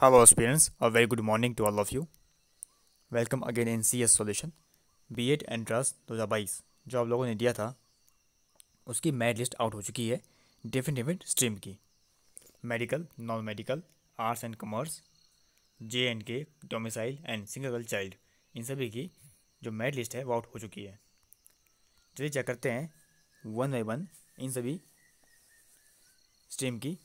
Hello students, a very good morning to all of you. Welcome again in CS solution B8 Entrance 2022 जो आप लोगों ने दिया था उसकी मेरिट लिस्ट आउट हो चुकी है डिफरेंट डिफरेंट स्ट्रीम की medical non medical arts and commerce J and K domicile and single girl child इन सभी की जो मेरिट लिस्ट है वो आउट हो चुकी है चलिए चेक करते हैं वन बाई वन इन सभी स्ट्रीम की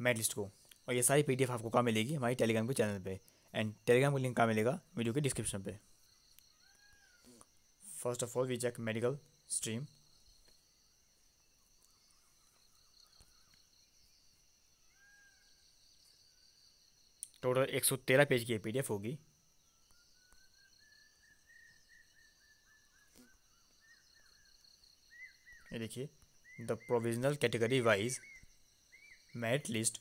मेरिट लिस्ट को और ये सारी पी आपको कहाँ मिलेगी हमारी टेलीग्राम के चैनल पर एंड टेलीग्राम का लिंक कहाँ मिलेगा वीडियो के डिस्क्रिप्शन पर first of all we check medical stream total एक सौ तेरह पेज की पी होगी ये देखिए the provisional category wise merit list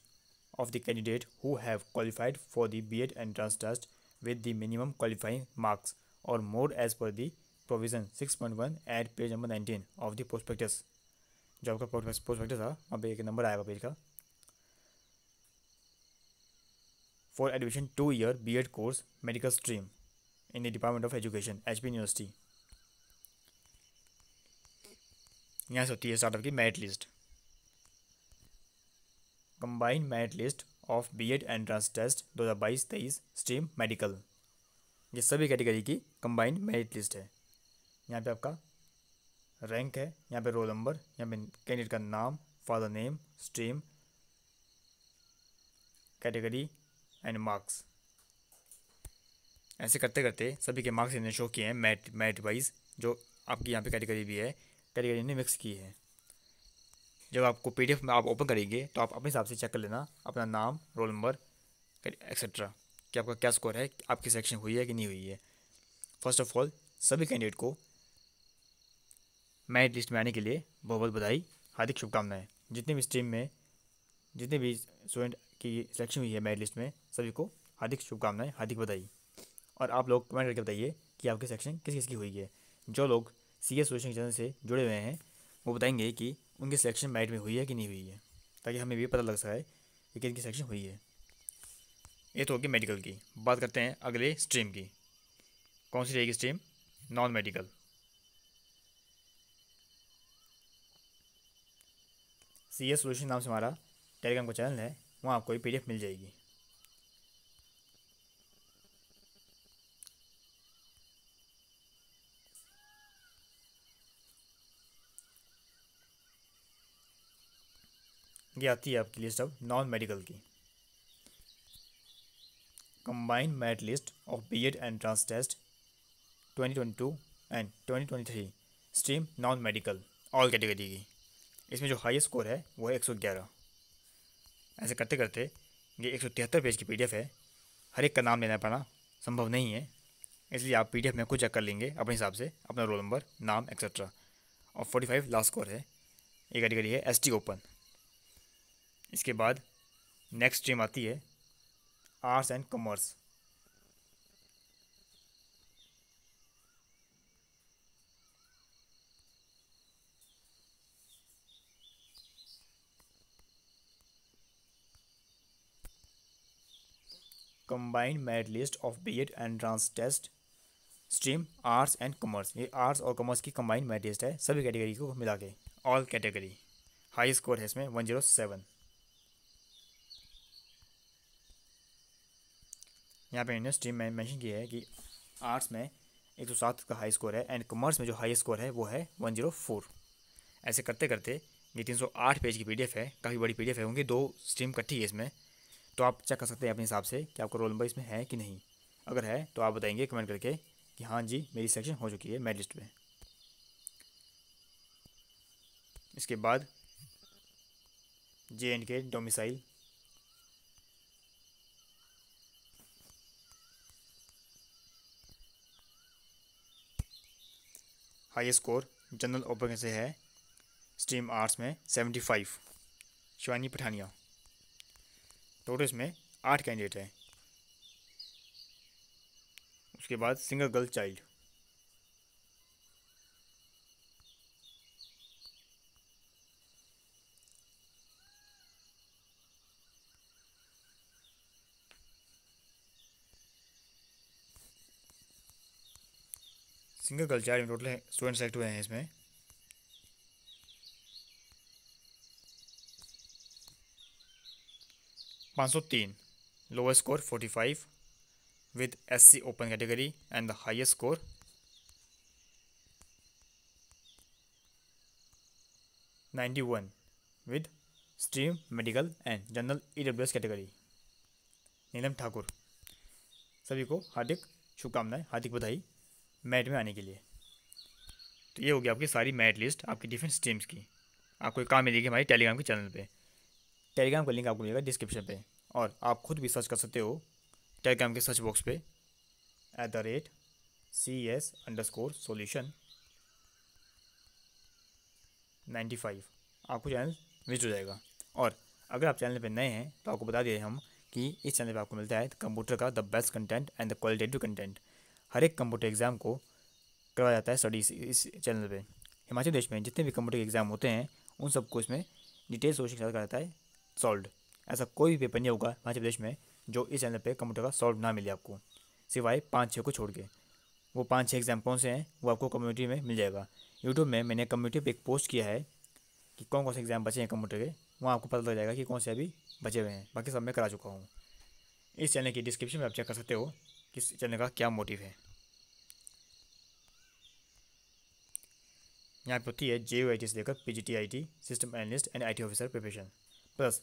of the candidate who have qualified for the B.Ed entrance test with the minimum qualifying marks or more as per the provision six point one eight page number nineteen of the prospectus जो आपका prospectus था वहाँ पे एक number आएगा page का for admission two year B Ed course medical stream in the department of education H P university यहाँ से होती है स्टार्टअप की merit list combined merit list of B Ed entrance test दो हज़ार बाईस तेईस स्ट्रीम मेडिकल ये सभी कैटेगरी की कंबाइंड मेरिट लिस्ट है यहाँ पे आपका रैंक है यहाँ पे रोल नंबर यहाँ पे कैंडिडेट का नाम father name stream category and marks ऐसे करते करते सभी के मार्क्स इन्हें शो किए हैं मैट मेरिट वाइज जो आपकी यहाँ पे कैटेगरी भी है कैटेगरी ने मिक्स की है जब आपको पी में आप ओपन करेंगे तो आप अपने हिसाब से चेक कर लेना अपना नाम रोल नंबर एक्सेट्रा कि आपका क्या स्कोर है आपकी सिलेक्शन हुई है कि नहीं हुई है फर्स्ट ऑफ ऑल सभी कैंडिडेट को मेरिट लिस्ट में आने के लिए बहुत बहुत बधाई हार्दिक शुभकामनाएं जितने भी स्ट्रीम में जितने भी स्टूडेंट की सिलेक्शन हुई है मेरिट लिस्ट में सभी को हार्दिक शुभकामनाएं हार्दिक बधाई और आप लोग कमेंट करके बताइए कि आपकी सिलेक्शन किस किस की हुई है जो लोग सी एस के चैनल से जुड़े हुए हैं वो बताएंगे कि उनकी सिलेक्शन मैरिट में हुई है कि नहीं हुई है ताकि हमें भी पता लग सके है कि इनकी सिलेक्शन हुई है ये तो होगी मेडिकल की बात करते हैं अगले स्ट्रीम की कौन सी रहेगी stream non medical C S solution नाम से हमारा टेलीग्राम का चैनल है वहाँ आपको ये पी मिल जाएगी ये आती है आपकी लिस्ट अब नॉन मेडिकल की combine merit list of B Ed entrance trans test twenty twenty two and twenty twenty three stream non medical all category की इसमें जो हाईएस्ट स्कोर है वो है एक सौ ग्यारह ऐसे करते करते ये एक सौ तिहत्तर पेज की पीडीएफ है हर एक का नाम लेना पड़ना संभव नहीं है इसलिए आप पीडीएफ में खुद चेक कर लेंगे अपने हिसाब से अपना रोल नंबर नाम एक्सेट्रा और फोर्टी फाइव लास्ट स्कोर है ये कैटेगरी है एस टी ओपन इसके बाद नेक्स्ट स्ट्रीम आती है arts and commerce combined merit list of B Ed entrance test stream arts and commerce ये आर्ट्स और कॉमर्स की कंबाइंड मेरिट लिस्ट है सभी कैटेगरी को मिला के ऑल कैटेगरी हाई स्कोर है इसमें वन जीरो सेवन यहाँ पे इंडियन स्ट्रीम में मैंशन किया है कि आर्ट्स में एक सौ सात का हाई स्कोर है एंड कॉमर्स में जो हाई स्कोर है वो है वन जीरो फोर ऐसे करते करते ये तीन सौ आठ पेज की पीडीएफ है काफ़ी बड़ी पीडीएफ है होंगी दो स्ट्रीम इकट्ठी है इसमें तो आप चेक कर सकते हैं अपने हिसाब से कि आपका रोल नंबर इसमें है कि नहीं अगर है तो आप बताएंगे कमेंट करके कि हाँ जी मेरी सेक्शन हो चुकी है मेरिट लिस्ट में इसके बाद J and K domicile highest score general open से है स्ट्रीम आर्ट्स में seventy five Shivani Pathania total इसमें आठ कैंडिडेट हैं उसके बाद single girl child single girl चार टोटल स्टूडेंट सेलेक्ट हुए हैं इसमें पाँच सौ तीन lower score forty five with S C open category and the highest score ninety one with stream medical and general E W S category Neelam Thakur सभी को हार्दिक शुभकामनाएं हार्दिक बधाई मैट में आने के लिए तो ये हो गया आपकी सारी मैट लिस्ट आपकी डिफरेंट स्ट्रीम्स की आपको एक काम मिलेगी हमारे टेलीग्राम के चैनल पे टेलीग्राम का लिंक आपको मिलेगा डिस्क्रिप्शन पे और आप खुद भी सर्च कर सकते हो टेलीग्राम के सर्च बॉक्स पे at the rate C S underscore solution ninety five आपको चैनल विजिट हो जाएगा और अगर आप चैनल पर नए हैं तो आपको बता दें हम कि इस चैनल पर आपको मिलता है कंप्यूटर का the best content and the qualitative content हर एक कंप्यूटर एग्ज़ाम को करवाया जाता है स्टडी इस चैनल पे हिमाचल देश में जितने भी कंप्यूटर एग्ज़ाम होते हैं उन सबको इसमें डिटेल और शिक्षा कराता है सॉल्व ऐसा कोई भी पेपर नहीं होगा हिमाचल प्रदेश में जो इस चैनल पर कंप्यूटर का सॉल्व ना मिले आपको सिवाय पाँच छः को छोड़ के वो पाँच छः एग्ज़ाम कौन से हैं वो आपको कम्युनिटी में मिल जाएगा यूट्यूब में मैंने कम्युनिटी पर एक पोस्ट किया है कि कौन कौन से एग्ज़ाम बचे हैं कंप्यूटर के वहाँ आपको पता लग जाएगा कि कौन से अभी बचे हुए हैं बाकी सब मैं करा चुका हूँ इस चैनल की डिस्क्रिप्शन में आप चेक कर सकते हो कि इस चैनल का क्या मोटिव है यहाँ पे होती है जे ओ आई टी से लेकर P G T I T system analyst and I T officer preparation plus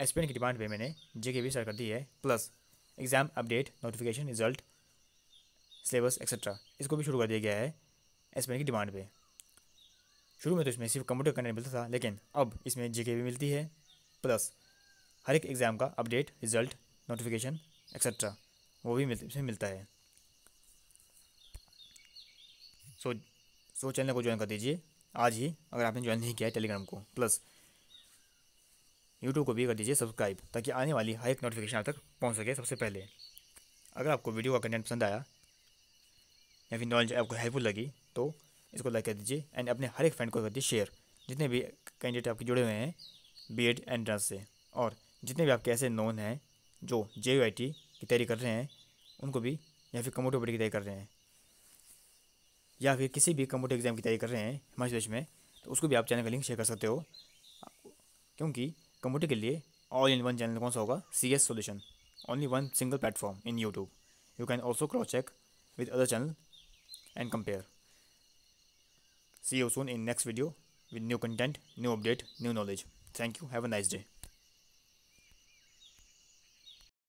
SPN की डिमांड पे मैंने जे के भी कर दी है plus exam update notification result syllabus etcetera इसको भी शुरू कर दिया गया है एसपीएन की डिमांड पे शुरू में तो इसमें सिर्फ कंप्यूटर करने मिलता था लेकिन अब इसमें जे भी मिलती है प्लस हर एक एग्ज़ाम का अपडेट रिजल्ट नोटिफिकेशन एक्सेट्रा वो भी मिल, इसमें मिलता है सो so, सो चैनल को ज्वाइन कर दीजिए आज ही अगर आपने ज्वाइन नहीं किया है टेलीग्राम को प्लस यूट्यूब को भी कर दीजिए सब्सक्राइब ताकि आने वाली हर एक नोटिफिकेशन आप तक पहुँच सके सबसे पहले अगर आपको वीडियो का कंटेंट पसंद आया या फिर नॉलेज आपको हेल्पफुल लगी तो इसको लाइक कर दीजिए एंड अपने हर एक फ्रेंड को कर दीजिए शेयर जितने भी कैंडिडेट आपके जुड़े हुए हैं बी एड एंट्रेंस से और जितने भी आपके ऐसे नॉन हैं जो जे की तैयारी कर रहे हैं उनको भी या फिर कमोटो की तैयारी कर रहे हैं या फिर किसी भी कंप्यूटर एग्जाम की तैयारी कर रहे हैं हिमाचल प्रदेश में तो उसको भी आप चैनल का लिंक शेयर कर सकते हो क्योंकि कंप्यूटर के लिए ऑल इन वन चैनल कौन सा होगा C S solution only one single platform in YouTube you can also cross check with other channel and compare see you soon in next video with new content new update new knowledge thank you have a nice day